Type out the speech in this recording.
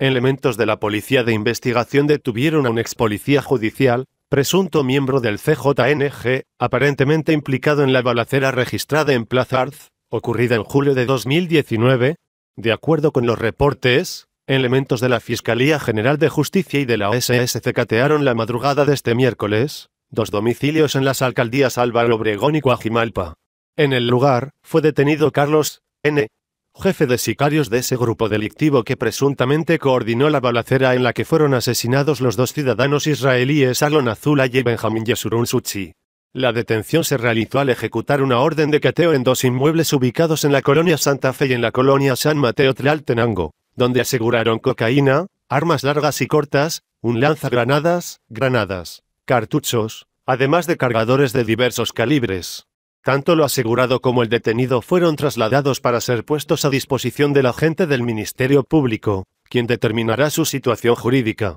Elementos de la Policía de Investigación detuvieron a un ex policía judicial, presunto miembro del CJNG, aparentemente implicado en la balacera registrada en Plaza Arz, ocurrida en julio de 2019. De acuerdo con los reportes, elementos de la Fiscalía General de Justicia y de la OSS catearon la madrugada de este miércoles, dos domicilios en las alcaldías Álvaro Obregón y Coajimalpa. En el lugar, fue detenido Carlos N., jefe de sicarios de ese grupo delictivo que presuntamente coordinó la balacera en la que fueron asesinados los dos ciudadanos israelíes Alon Azula y Benjamin Yesurun Suchi. La detención se realizó al ejecutar una orden de cateo en dos inmuebles ubicados en la colonia Santa Fe y en la colonia San Mateo Tlaltenango, donde aseguraron cocaína, armas largas y cortas, un lanzagranadas, granadas, cartuchos, además de cargadores de diversos calibres. Tanto lo asegurado como el detenido fueron trasladados para ser puestos a disposición del agente del Ministerio Público, quien determinará su situación jurídica.